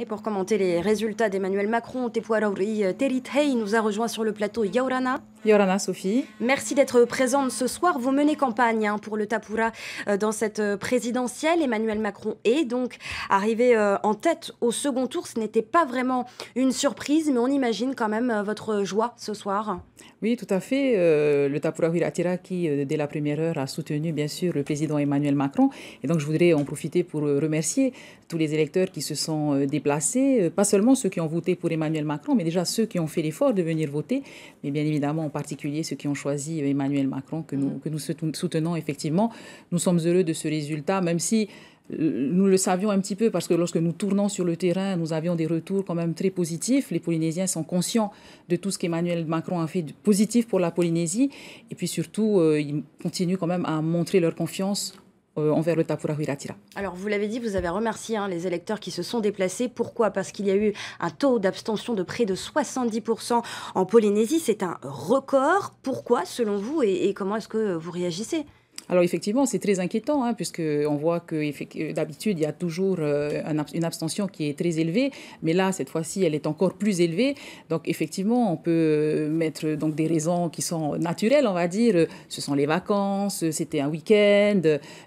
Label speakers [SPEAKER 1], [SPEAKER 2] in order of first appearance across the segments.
[SPEAKER 1] Et pour commenter les résultats d'Emmanuel Macron, Tepuarauri euh, Terithei nous a rejoint sur le plateau Yaurana. Yorana Sophie. Merci d'être présente ce soir. Vous menez campagne hein, pour le Tapura euh, dans cette euh, présidentielle. Emmanuel Macron est donc arrivé euh, en tête au second tour. Ce n'était pas vraiment une surprise, mais on imagine quand même votre joie ce
[SPEAKER 2] soir. Oui, tout à fait. le Tapura Huiratira qui, dès la première heure, a soutenu bien sûr le président Emmanuel Macron. Et donc je voudrais en profiter pour remercier tous les électeurs qui se sont déplacés, pas seulement ceux qui ont voté pour Emmanuel Macron, mais déjà ceux qui ont fait l'effort de venir voter. Mais bien évidemment, particulier ceux qui ont choisi euh, Emmanuel Macron, que nous, mhm. que nous soutenons effectivement. Nous sommes heureux de ce résultat, même si euh, nous le savions un petit peu parce que lorsque nous tournons sur le terrain, nous avions des retours quand même très positifs. Les Polynésiens sont conscients de tout ce qu'Emmanuel Macron a fait de positif pour la Polynésie. Et puis surtout, euh, ils continuent quand même à montrer leur confiance euh, envers le Tapura Huiratira.
[SPEAKER 1] Alors, vous l'avez dit, vous avez remercié hein, les électeurs qui se sont déplacés. Pourquoi Parce qu'il y a eu un taux d'abstention de près de 70% en Polynésie.
[SPEAKER 2] C'est un record. Pourquoi, selon vous, et comment est-ce que vous réagissez alors effectivement, c'est très inquiétant, hein, puisqu'on voit que euh, d'habitude, il y a toujours euh, une abstention qui est très élevée, mais là, cette fois-ci, elle est encore plus élevée. Donc effectivement, on peut euh, mettre donc, des raisons qui sont naturelles, on va dire. Ce sont les vacances, c'était un week-end,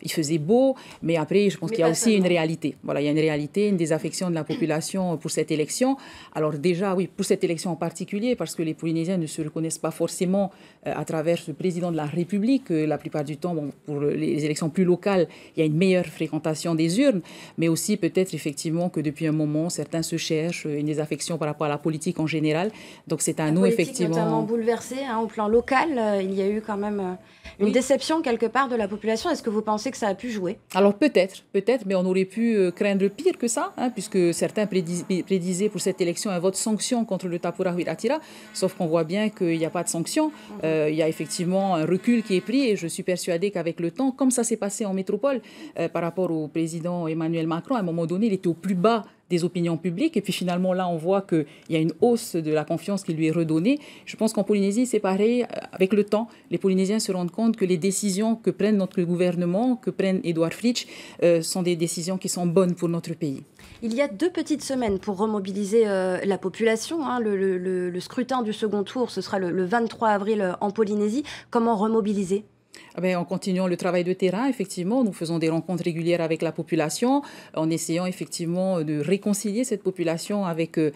[SPEAKER 2] il faisait beau, mais après, je pense qu'il y a aussi une réalité. Voilà, il y a une réalité, une désaffection de la population pour cette élection. Alors déjà, oui, pour cette élection en particulier, parce que les Polynésiens ne se reconnaissent pas forcément à travers ce président de la République, la plupart du temps, pour les élections plus locales, il y a une meilleure fréquentation des urnes, mais aussi peut-être effectivement que depuis un moment, certains se cherchent une désaffection par rapport à la politique en général. Donc c'est à nous effectivement. Notamment
[SPEAKER 1] bouleversée hein, au plan local, euh, il y a eu quand même euh, une déception quelque part de la population.
[SPEAKER 2] Est-ce que vous pensez que ça a pu jouer Alors peut-être, peut-être, mais on aurait pu euh, craindre pire que ça, hein, puisque certains prédisaient pour cette élection un vote sanction contre le Tapura Huiratira, sauf qu'on voit bien qu'il n'y a pas de sanction. Mhm. il y a effectivement un recul qui est pris et je suis persuadée qu'à avec le temps, comme ça s'est passé en métropole euh, par rapport au président Emmanuel Macron, à un moment donné, il était au plus bas des opinions publiques. Et puis finalement, là, on voit qu'il y a une hausse de la confiance qui lui est redonnée. Je pense qu'en Polynésie, c'est pareil. Euh, avec le temps, les Polynésiens se rendent compte que les décisions que prennent notre gouvernement, que prennent Edouard Fritsch, euh, sont des décisions qui sont bonnes pour notre pays. Il y a deux
[SPEAKER 1] petites semaines pour remobiliser la population. Hein. le, scrutin du second tour, ce sera
[SPEAKER 2] le 23 avril en Polynésie. Comment remobiliser ah ben, en continuant le travail de terrain, effectivement, nous faisons des rencontres régulières avec la population, en essayant effectivement de réconcilier cette population avec, euh,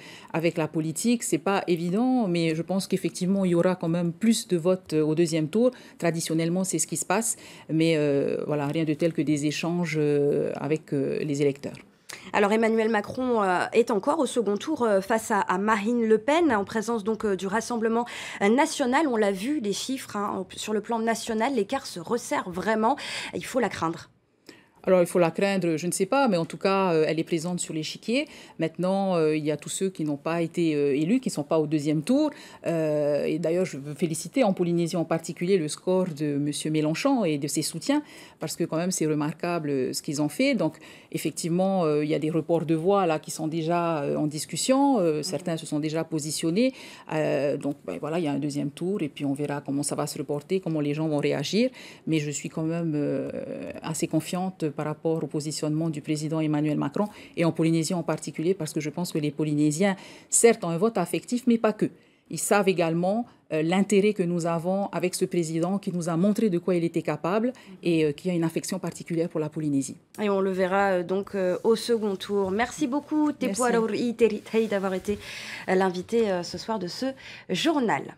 [SPEAKER 2] la politique. Ce n'est pas évident, mais je pense qu'effectivement, il y aura quand même plus de votes euh, au deuxième tour. Traditionnellement, c'est ce qui se passe, mais euh, voilà, rien de tel que des échanges avec les électeurs. Alors Emmanuel Macron
[SPEAKER 1] euh, est encore au second tour euh, face à, Marine Le Pen, hein, en présence donc euh, du Rassemblement national. On l'a vu, les chiffres hein, sur le plan national, l'écart se resserre vraiment.
[SPEAKER 2] Il faut la craindre. Alors il faut la craindre, je ne sais pas, mais en tout cas, euh, elle est présente sur l'échiquier. Maintenant, euh, il y a tous ceux qui n'ont pas été euh, élus, qui ne sont pas au deuxième tour. et d'ailleurs, je veux féliciter en Polynésie en particulier le score de M. Mélenchon et de ses soutiens, parce que quand même, c'est remarquable ce qu'ils ont fait. Donc effectivement, il y a des reports de voix là qui sont déjà en discussion. certains se sont déjà positionnés. donc ben, voilà, il y a un deuxième tour et puis on verra comment ça va se reporter, comment les gens vont réagir. Mais je suis quand même assez confiante par rapport au positionnement du président Emmanuel Macron et en Polynésie en particulier, parce que je pense que les Polynésiens, certes, ont un vote affectif, mais pas que. Ils savent également euh, l'intérêt que nous avons avec ce président qui nous a montré de quoi il était capable et euh, qui a une affection particulière pour la Polynésie.
[SPEAKER 1] Et on le verra euh, donc au second tour. Merci beaucoup, Tepo d'avoir été l'invité ce soir de ce journal.